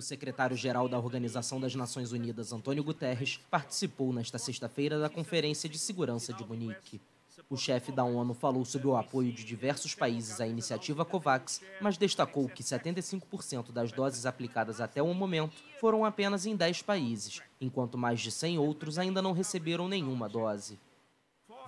O secretário-geral da Organização das Nações Unidas, Antônio Guterres, participou nesta sexta-feira da Conferência de Segurança de Munique. O chefe da ONU falou sobre o apoio de diversos países à iniciativa COVAX, mas destacou que 75% das doses aplicadas até o momento foram apenas em 10 países, enquanto mais de 100 outros ainda não receberam nenhuma dose.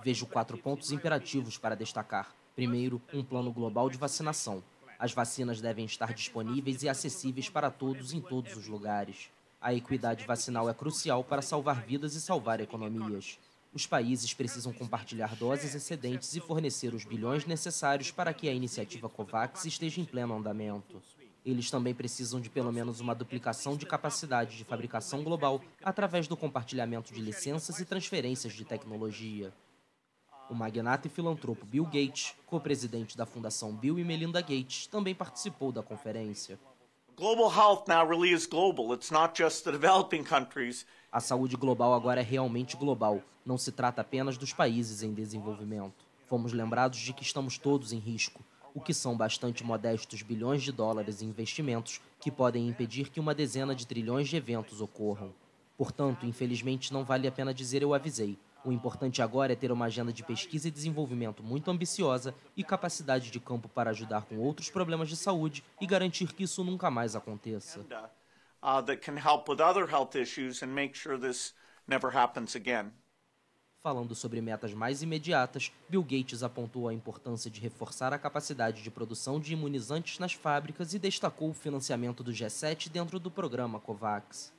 Vejo quatro pontos imperativos para destacar. Primeiro, um plano global de vacinação. As vacinas devem estar disponíveis e acessíveis para todos em todos os lugares. A equidade vacinal é crucial para salvar vidas e salvar economias. Os países precisam compartilhar doses excedentes e fornecer os bilhões necessários para que a iniciativa COVAX esteja em pleno andamento. Eles também precisam de pelo menos uma duplicação de capacidade de fabricação global através do compartilhamento de licenças e transferências de tecnologia. O magnata e filantropo Bill Gates, co-presidente da Fundação Bill e Melinda Gates, também participou da conferência. A saúde global agora é realmente global, não se trata apenas dos países em desenvolvimento. Fomos lembrados de que estamos todos em risco, o que são bastante modestos bilhões de dólares em investimentos que podem impedir que uma dezena de trilhões de eventos ocorram. Portanto, infelizmente não vale a pena dizer eu avisei. O importante agora é ter uma agenda de pesquisa e desenvolvimento muito ambiciosa e capacidade de campo para ajudar com outros problemas de saúde e garantir que isso nunca mais aconteça. Uh, uh, Falando sobre metas mais imediatas, Bill Gates apontou a importância de reforçar a capacidade de produção de imunizantes nas fábricas e destacou o financiamento do G7 dentro do programa COVAX.